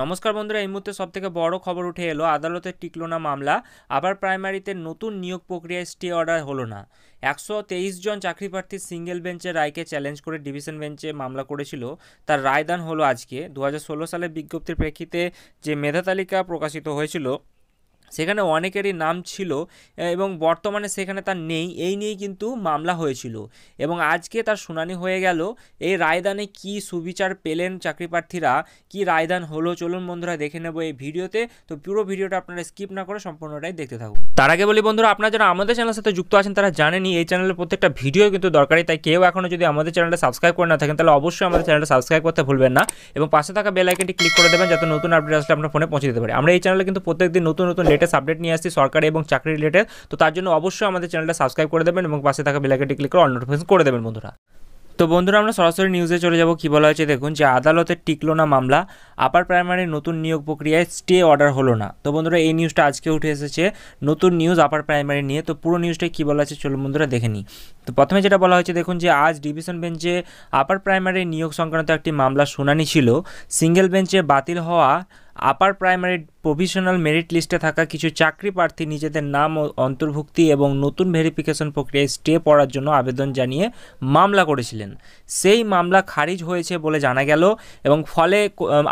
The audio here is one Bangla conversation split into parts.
নমস্কার বন্ধুরা এই মুহূর্তে সবথেকে বড় খবর উঠে এলো আদালতে টিকলো না মামলা আবার প্রাইমারিতে নতুন নিয়োগ প্রক্রিয়ায় স্টে অর্ডার হলো না একশো তেইশ জন চাকরি প্রার্থী সিঙ্গেল বেঞ্চের রায়কে চ্যালেঞ্জ করে ডিভিশন বেঞ্চে মামলা করেছিল তার রায়দান হলো আজকে দু সালের বিজ্ঞপ্তির প্রেক্ষিতে যে মেধা তালিকা প্রকাশিত হয়েছিল সেখানে অনেকেরই নাম ছিল এবং বর্তমানে সেখানে তার নেই এই নিয়ে কিন্তু মামলা হয়েছিল এবং আজকে তার শুনানি হয়ে গেল এই রায়দানে কি সুবিচার পেলেন চাকরিপ্রার্থীরা কি রায়দান হলো চলুন বন্ধুরা দেখে নেব এই ভিডিওতে তো পুরো ভিডিওটা আপনারা স্কিপ না করে সম্পূর্ণটাই দেখতে থাকুন তার আগে বলি বন্ধুরা আপনারা যারা আমাদের চ্যানেলের সাথে যুক্ত আছেন তারা জানেনি এই চ্যানেলের প্রত্যেকটা ভিডিও কিন্তু দরকারি তাই কেউ এখনও যদি আমাদের চ্যানেলটা সাবস্ক্রাইব করে না থাকেন তাহলে অবশ্যই আমাদের চ্যানেলটা সাবস্ক্রাইব করতে ভুলবেন না এবং পাশে থাকা বেল আইকনটি ক্লিক করে দেবেন যাতে নতুন আপডেট আসলে আপনার ফোনে পৌঁছে দিতে পারে আমরা এই চ্যানেলে কিন্তু প্রত্যেকদিন নতুন নতুন লেটেস্ট আপডেট নিয়ে আসছি সরকারি এবং চাকরি রিলেটেড তো তার জন্য অবশ্যই আমাদের চ্যানেলটা সাবস্ক্রাইব করে দেবেন এবং পাশে থাকা বেলাকেটি ক্লিক করে অল নোটিফিকেশন করে দেবেন বন্ধুরা তো বন্ধুরা আমরা সরাসরি নিউজে চলে যাব কি বলা হয়েছে দেখুন যে আদালতে টিকলো না মামলা আপার প্রাইমারির নতুন নিয়োগ প্রক্রিয়ায় স্টে অর্ডার হলো না তো বন্ধুরা এই নিউজটা আজকে উঠে এসেছে নতুন নিউজ আপার প্রাইমারি নিয়ে তো পুরো নিউজটাই কী বলা আছে চলুন বন্ধুরা দেখে নিই তো প্রথমে যেটা বলা হয়েছে দেখুন যে আজ ডিভিশন বেঞ্চে আপার প্রাইমারি নিয়োগ সংক্রান্ত একটি মামলা শুনানি ছিল সিঙ্গেল বেঞ্চে বাতিল হওয়া আপার প্রাইমারি প্রভিশনাল মেরিট লিস্টে থাকা কিছু চাকরি প্রার্থী নিজেদের নাম অন্তর্ভুক্তি এবং নতুন ভেরিফিকেশন প্রক্রিয়ায় স্টে পড়ার জন্য আবেদন জানিয়ে মামলা করেছিলেন সেই মামলা খারিজ হয়েছে বলে জানা গেল এবং ফলে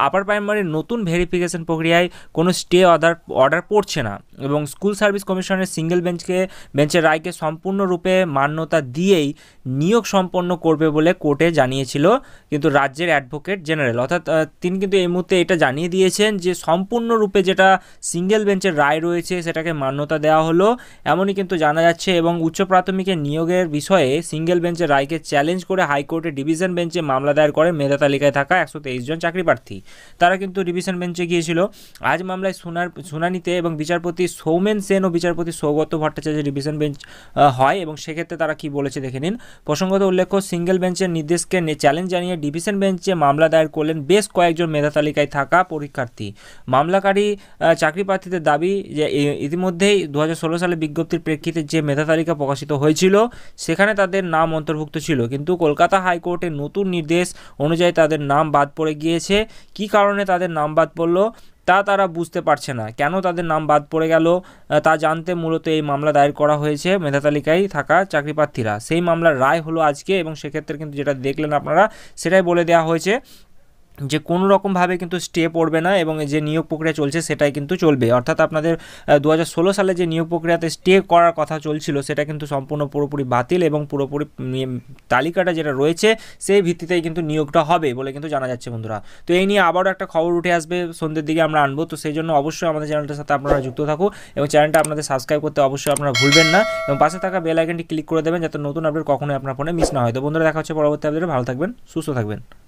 আপার প্রাইমারির নতুন ভেরিফিকেশন প্রক্রিয়ায় কোনো স্টে অর্ডার অর্ডার পড়ছে না এবং স্কুল সার্ভিস কমিশনের সিঙ্গেল বেঞ্চকে বেঞ্চের রায়কে সম্পূর্ণরূপে মান্যতা দিয়েই নিয়োগ সম্পন্ন করবে বলে কোর্টে জানিয়েছিল কিন্তু রাজ্যের অ্যাডভোকেট জেনারেল অর্থাৎ তিনি কিন্তু এই মুহূর্তে এটা জানিয়ে দিয়েছেন যে সম্পূর্ণরূপে যেটা সিঙ্গেল বেঞ্চের রায় রয়েছে সেটাকে মান্যতা দেওয়া হলো এমনই কিন্তু জানা যাচ্ছে এবং উচ্চ প্রাথমিকে নিয়োগের বিষয়ে সিঙ্গেল বেঞ্চের রায়কে চ্যালেঞ্জ করে হাইকোর্টে ডিভিশন বেঞ্চে মামলা দায়ের করে মেধা তালিকায় থাকা একশো জন চাকরি প্রার্থী তারা কিন্তু ডিভিশন বেঞ্চে গিয়েছিল আজ মামলায় শুনার শুনানিতে এবং বিচারপতি সৌমেন সেন ও বিচারপতি সৌগত ভট্টাচার্য ডিভিশন বেঞ্চ হয় এবং সেক্ষেত্রে তারা কি বলেছে দেখে নিন প্রসঙ্গত উল্লেখ্য সিঙ্গেল বেঞ্চের নির্দেশকে চ্যালেঞ্জ জানিয়ে ডিভিশন বেঞ্চে মামলা দায়ের করলেন বেশ কয়েকজন মেধা তালিকায় থাকা পরীক্ষার্থী মামলাকারী চাকরি প্রার্থীদের দাবি যে ইতিমধ্যেই দু সালে বিজ্ঞপ্তির প্রেক্ষিতে যে মেধা তালিকা প্রকাশিত হয়েছিল সেখানে তাদের নাম অন্তর্ভুক্ত ছিল কিন্তু কলকাতা হাইকোর্টের নতুন নির্দেশ অনুযায়ী তাদের নাম বাদ পড়ে গিয়েছে কি কারণে তাদের নাম বাদ পড়লো তা তারা বুঝতে পারছে না কেন তাদের নাম বাদ পড়ে গেল তা জানতে মূলত এই মামলা দায়ের করা হয়েছে মেধা তালিকায় থাকা চাকরিপ্রার্থীরা সেই মামলার রায় হলো আজকে এবং সেক্ষেত্রে কিন্তু যেটা দেখলেন আপনারা সেটাই বলে দেওয়া হয়েছে যে কোনো রকমভাবে কিন্তু স্টে পড়বে না এবং যে নিয়োগ প্রক্রিয়া চলছে সেটাই কিন্তু চলবে অর্থাৎ আপনাদের দু সালে যে নিয়োগ প্রক্রিয়াতে স্টে করার কথা চলছিল সেটা কিন্তু সম্পূর্ণ পুরোপুরি বাতিল এবং পুরোপুরি তালিকাটা যেটা রয়েছে সেই ভিত্তিতেই কিন্তু নিয়োগটা হবে বলে কিন্তু জানা যাচ্ছে বন্ধুরা তো এই নিয়ে আবারও একটা খবর উঠে আসবে সন্ধ্যের দিকে আমরা আনবো তো সেই জন্য অবশ্যই আমাদের চ্যানেলটার সাথে আপনারা যুক্ত থাকুন এবং চ্যানেলটা আপনাদের সাবস্ক্রাইব করতে অবশ্যই আপনারা ভুলবেন না এবং পাশে থাকা বেল আইকনটি ক্লিক করে দেবেন যাতে নতুন আপডেট কখনোই আপনার ফোনে মিস না হয় তো বন্ধুরা দেখা হচ্ছে পরবর্তী আপডেটে ভালো থাকবেন সুস্থ থাকবেন